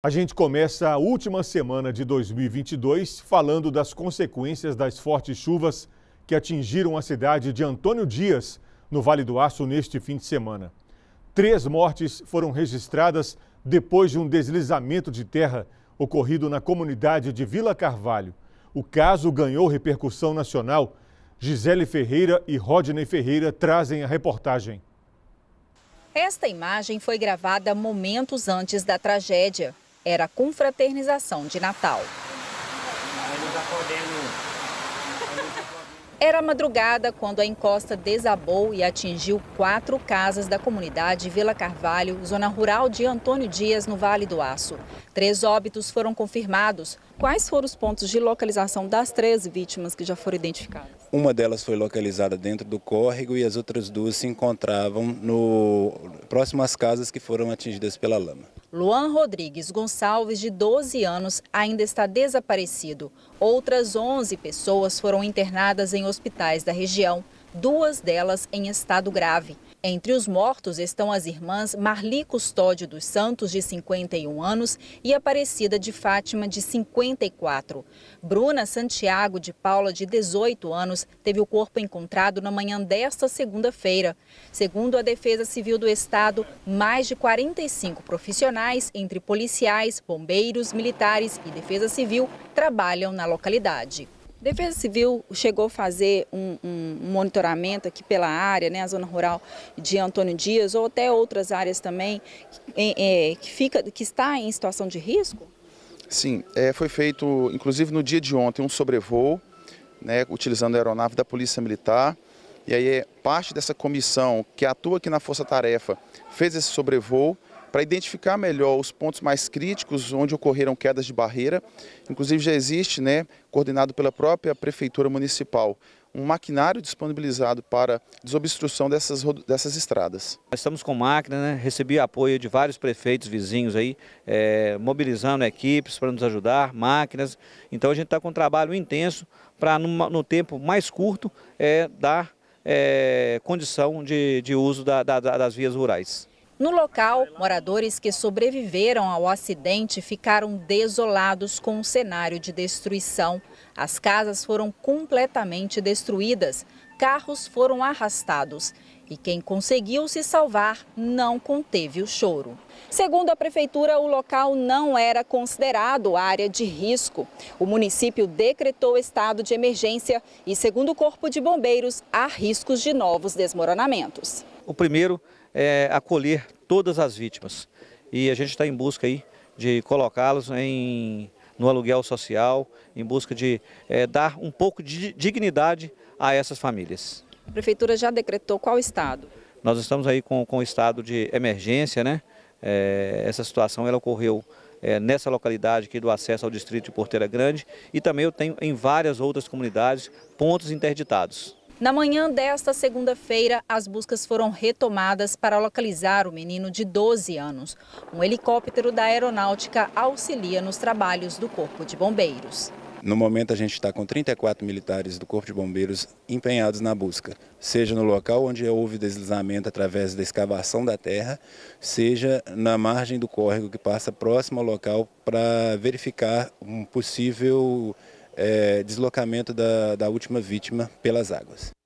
A gente começa a última semana de 2022 falando das consequências das fortes chuvas que atingiram a cidade de Antônio Dias, no Vale do Aço, neste fim de semana. Três mortes foram registradas depois de um deslizamento de terra ocorrido na comunidade de Vila Carvalho. O caso ganhou repercussão nacional. Gisele Ferreira e Rodney Ferreira trazem a reportagem. Esta imagem foi gravada momentos antes da tragédia era a confraternização de Natal. Era madrugada quando a encosta desabou e atingiu quatro casas da comunidade Vila Carvalho, zona rural de Antônio Dias, no Vale do Aço. Três óbitos foram confirmados quais foram os pontos de localização das três vítimas que já foram identificadas? Uma delas foi localizada dentro do córrego e as outras duas se encontravam no próximo às casas que foram atingidas pela lama. Luan Rodrigues Gonçalves, de 12 anos, ainda está desaparecido. Outras 11 pessoas foram internadas em hospitais da região, duas delas em estado grave. Entre os mortos estão as irmãs Marli Custódio dos Santos, de 51 anos, e Aparecida de Fátima, de 54. Bruna Santiago de Paula, de 18 anos, teve o corpo encontrado na manhã desta segunda-feira. Segundo a Defesa Civil do Estado, mais de 45 profissionais, entre policiais, bombeiros, militares e defesa civil, trabalham na localidade. Defesa Civil chegou a fazer um, um, monitoramento aqui pela área, né, a zona rural de Antônio Dias ou até outras áreas também é, é, que, fica, que está em situação de risco? Sim, é, foi feito, inclusive no dia de ontem, um sobrevoo, né, utilizando a aeronave da Polícia Militar. E aí é, parte dessa comissão que atua aqui na Força Tarefa fez esse sobrevoo para identificar melhor os pontos mais críticos onde ocorreram quedas de barreira. Inclusive já existe, né, coordenado pela própria Prefeitura Municipal, um maquinário disponibilizado para desobstrução dessas, dessas estradas. Nós estamos com máquina, né? recebi apoio de vários prefeitos vizinhos aí, é, mobilizando equipes para nos ajudar, máquinas. Então a gente está com um trabalho intenso para, no tempo mais curto, é, dar é, condição de, de uso da, da, das vias rurais. No local, moradores que sobreviveram ao acidente ficaram desolados com um cenário de destruição. As casas foram completamente destruídas, carros foram arrastados e quem conseguiu se salvar não conteve o choro. Segundo a prefeitura, o local não era considerado área de risco. O município decretou estado de emergência e, segundo o Corpo de Bombeiros, há riscos de novos desmoronamentos. O primeiro é, acolher todas as vítimas. E a gente está em busca aí de colocá-los em no aluguel social, em busca de é, dar um pouco de dignidade a essas famílias. A prefeitura já decretou qual estado? Nós estamos aí com, com o estado de emergência, né? É, essa situação ela ocorreu é, nessa localidade aqui do acesso ao distrito de Porteira Grande e também eu tenho em várias outras comunidades pontos interditados. Na manhã desta segunda-feira, as buscas foram retomadas para localizar o menino de 12 anos. Um helicóptero da aeronáutica auxilia nos trabalhos do Corpo de Bombeiros. No momento, a gente está com 34 militares do Corpo de Bombeiros empenhados na busca, seja no local onde houve deslizamento através da escavação da terra, seja na margem do córrego que passa próximo ao local para verificar um possível é, deslocamento da, da última vítima pelas águas.